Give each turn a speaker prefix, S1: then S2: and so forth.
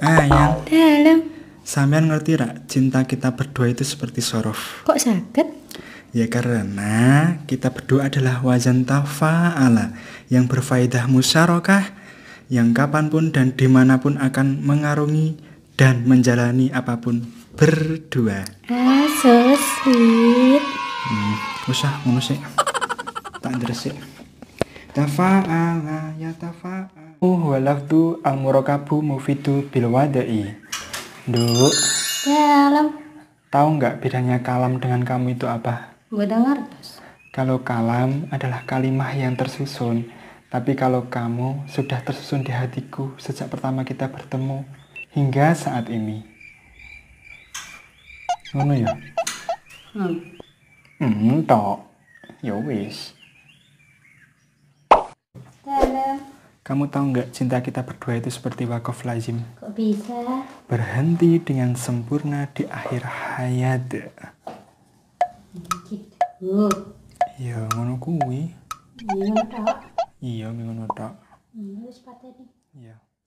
S1: Ayang. Ah, dalam sampean ngerti rak cinta kita berdua itu seperti sorof kok sakit Ya karena kita berdua adalah wazan tafa'ala yang berfaedah musyarakah yang kapanpun dan dimanapun akan mengarungi dan menjalani apapun berdua. Ah, so sweet. Hmm, usah ngono sih. Tak dresik. Tafa'ala ya tafa'ala walafdu al-murakabu mufidu bilwadai Duk Ya alam Tahu nggak bedanya kalam dengan kamu itu apa? Nggak dengar Kalau kalam adalah kalimah yang tersusun Tapi kalau kamu sudah tersusun di hatiku sejak pertama kita bertemu Hingga saat ini Ngono ya? Hmm Hmm, toh. yo ya wis Dadah kamu tahu nggak cinta kita berdua itu seperti wakaf lazim? Kok bisa? Berhenti dengan sempurna di akhir hayat. Gitu. Iya, ngono kuwi. Iya, ngono Iya, ngono tok. Iya, wis Iya.